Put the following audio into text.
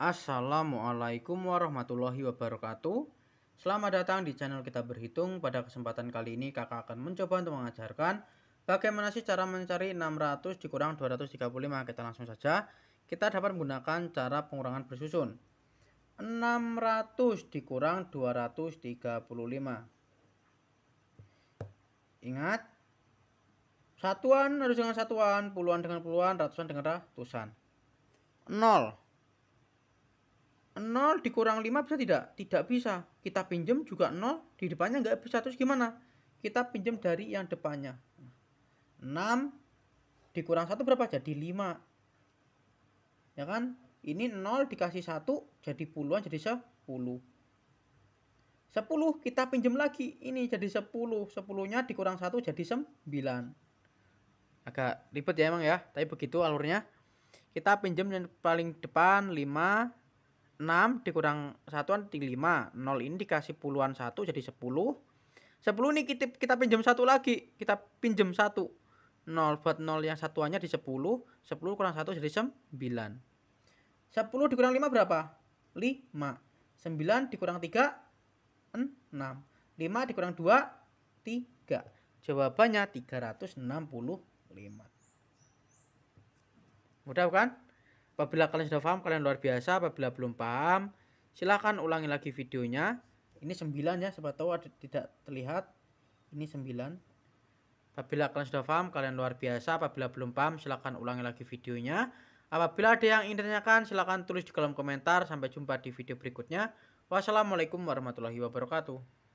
Assalamualaikum warahmatullahi wabarakatuh Selamat datang di channel kita berhitung Pada kesempatan kali ini kakak akan mencoba untuk mengajarkan Bagaimana sih cara mencari 600 dikurang 235 Kita langsung saja Kita dapat menggunakan cara pengurangan bersusun 600 dikurang 235 Ingat Satuan harus dengan satuan Puluhan dengan puluhan Ratusan dengan ratusan 0 0 dikurang 5 bisa tidak? Tidak bisa. Kita pinjam juga 0, di depannya nggak bisa. Terus gimana? Kita pinjam dari yang depannya. 6 dikurang 1 berapa? Jadi 5. Ya kan? Ini 0 dikasih 1 jadi puluhan jadi 10. 10 kita pinjam lagi. Ini jadi 10. 10-nya dikurang 1 jadi 9. Agak ribet ya emang ya. Tapi begitu alurnya. Kita pinjam yang paling depan 5, 6 dikurang satuan kan 5 0 ini dikasih puluhan 1 jadi 10 10 ini kita, kita pinjam 1 lagi kita pinjam 1. 0 buat 0 yang satuannya di 10 10 kurang 1 jadi 9 10 dikurang 5 berapa? 5 9 dikurang 3 6 5 dikurang 2 3 jawabannya 365 mudah bukan? Apabila kalian sudah paham, kalian luar biasa. Apabila belum paham, silahkan ulangi lagi videonya. Ini 9 ya, sebab tahu ada, tidak terlihat. Ini 9. Apabila kalian sudah paham, kalian luar biasa. Apabila belum paham, silahkan ulangi lagi videonya. Apabila ada yang ingin ditanyakan, silahkan tulis di kolom komentar. Sampai jumpa di video berikutnya. Wassalamualaikum warahmatullahi wabarakatuh.